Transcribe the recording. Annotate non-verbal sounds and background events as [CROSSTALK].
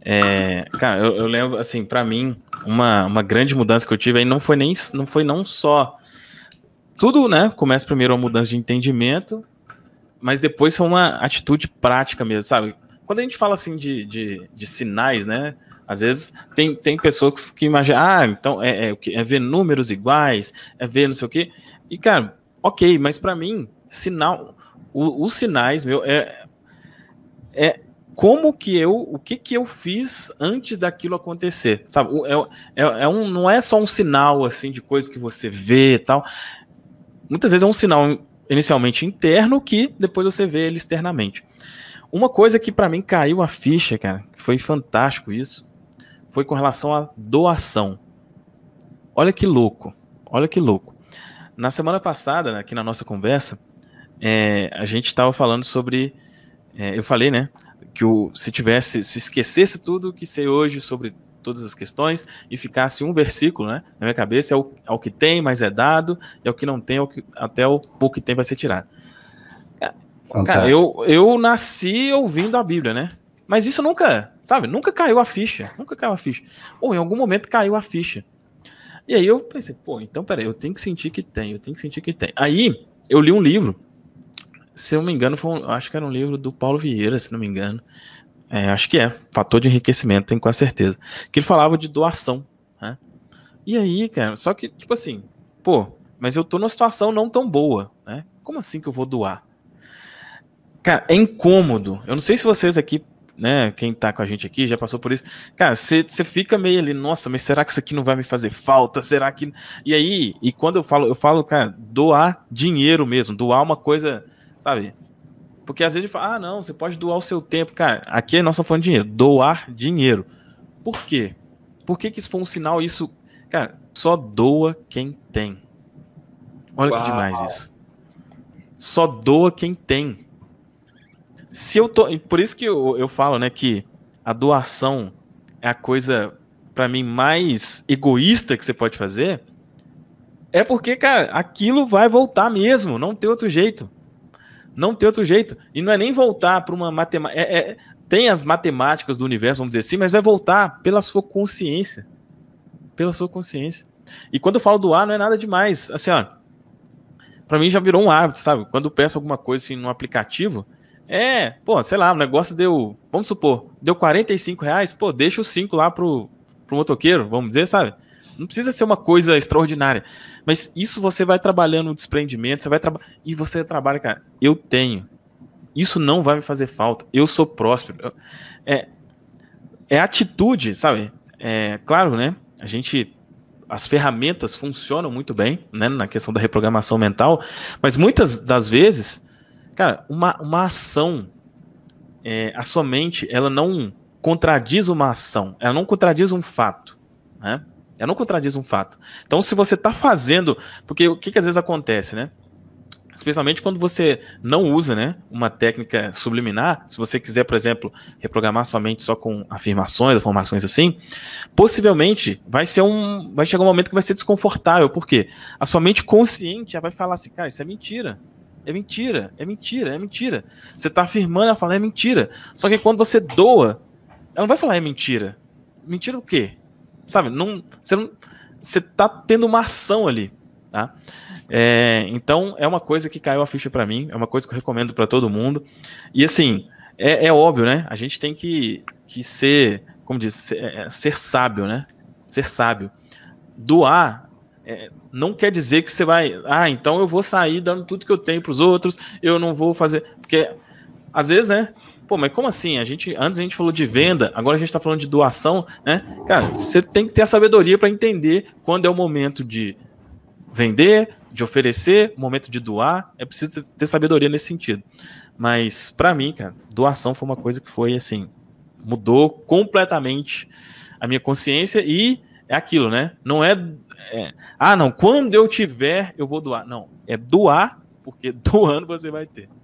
É, cara, eu, eu, lembro, assim, para mim, uma, uma grande mudança que eu tive aí não foi nem não foi não só tudo, né? Começa primeiro a mudança de entendimento, mas depois foi uma atitude prática mesmo, sabe? Quando a gente fala assim de, de, de sinais, né? Às vezes tem, tem pessoas que imaginam, ah, então é, é, é ver números iguais, é ver não sei o quê. E, cara, ok, mas para mim, sinal, o, os sinais, meu, é, é como que eu, o que que eu fiz antes daquilo acontecer, sabe? É, é, é um, não é só um sinal, assim, de coisa que você vê e tal. Muitas vezes é um sinal inicialmente interno que depois você vê ele externamente. Uma coisa que para mim caiu a ficha, cara, foi fantástico isso, foi com relação à doação. Olha que louco, olha que louco. Na semana passada, né, aqui na nossa conversa, é, a gente estava falando sobre. É, eu falei, né? que o, se tivesse, se esquecesse tudo que sei hoje sobre todas as questões e ficasse um versículo, né? Na minha cabeça é o, é o que tem, mas é dado, e é o que não tem, é que, até o pouco que tem vai ser tirado. Cara, eu, eu nasci ouvindo a Bíblia, né? Mas isso nunca, sabe, nunca caiu a ficha. Nunca caiu a ficha. Ou em algum momento caiu a ficha. E aí eu pensei, pô, então peraí, eu tenho que sentir que tem, eu tenho que sentir que tem. Aí eu li um livro se eu não me engano, foi um, acho que era um livro do Paulo Vieira, se não me engano. É, acho que é. Fator de enriquecimento, tenho quase certeza. Que ele falava de doação. Né? E aí, cara, só que, tipo assim, pô, mas eu tô numa situação não tão boa, né? Como assim que eu vou doar? Cara, é incômodo. Eu não sei se vocês aqui, né, quem tá com a gente aqui já passou por isso. Cara, você fica meio ali, nossa, mas será que isso aqui não vai me fazer falta? Será que. E aí, e quando eu falo, eu falo, cara, doar dinheiro mesmo, doar uma coisa sabe? Porque às vezes fala, ah, não, você pode doar o seu tempo. Cara, aqui é nossa fonte de dinheiro. Doar dinheiro. Por quê? Por que, que isso foi um sinal? Isso. Cara, só doa quem tem. Olha Uau. que demais isso. Só doa quem tem. Se eu tô. Por isso que eu, eu falo, né, que a doação é a coisa, para mim, mais egoísta que você pode fazer. É porque, cara, aquilo vai voltar mesmo, não tem outro jeito. Não tem outro jeito. E não é nem voltar para uma matemática. É, é, tem as matemáticas do universo, vamos dizer assim, mas vai voltar pela sua consciência. Pela sua consciência. E quando eu falo do ar, não é nada demais. Assim, ó. para mim já virou um hábito, sabe? Quando eu peço alguma coisa assim num aplicativo, é, pô, sei lá, o negócio deu, vamos supor, deu 45 reais, pô, deixa os 5 lá pro, pro motoqueiro, vamos dizer, sabe? Não precisa ser uma coisa extraordinária. Mas isso você vai trabalhando o desprendimento, você vai trabalhar. E você trabalha, cara, eu tenho. Isso não vai me fazer falta. Eu sou próspero. É, é atitude, sabe? É, claro, né? A gente. As ferramentas funcionam muito bem, né? Na questão da reprogramação mental. Mas muitas das vezes, cara, uma, uma ação. É, a sua mente, ela não contradiz uma ação, ela não contradiz um fato, né? Ela não contradiz um fato. Então, se você está fazendo. Porque o que, que às vezes acontece, né? especialmente quando você não usa né, uma técnica subliminar, se você quiser, por exemplo, reprogramar sua mente só com afirmações, afirmações assim, possivelmente vai ser um. Vai chegar um momento que vai ser desconfortável, porque a sua mente consciente já vai falar assim, cara, isso é mentira. É mentira, é mentira, é mentira. Você está afirmando, ela fala, é mentira. Só que quando você doa, ela não vai falar, é mentira. Mentira o quê? sabe, não, você não, você tá tendo uma ação ali, tá? É, então é uma coisa que caiu a ficha para mim, é uma coisa que eu recomendo para todo mundo. E assim, é, é, óbvio, né? A gente tem que, que ser, como diz, ser, é, ser sábio, né? Ser sábio. Doar é, não quer dizer que você vai, ah, então eu vou sair dando tudo que eu tenho para os outros, eu não vou fazer, porque às vezes, né? Pô, mas como assim? A gente antes a gente falou de venda, agora a gente está falando de doação, né? Cara, você tem que ter a sabedoria para entender quando é o momento de vender, de oferecer, momento de doar. É preciso ter sabedoria nesse sentido. Mas para mim, cara, doação foi uma coisa que foi assim, mudou completamente a minha consciência e é aquilo, né? Não é, é ah, não, quando eu tiver, eu vou doar. Não, é doar porque [LAUGHS] doando você vai ter.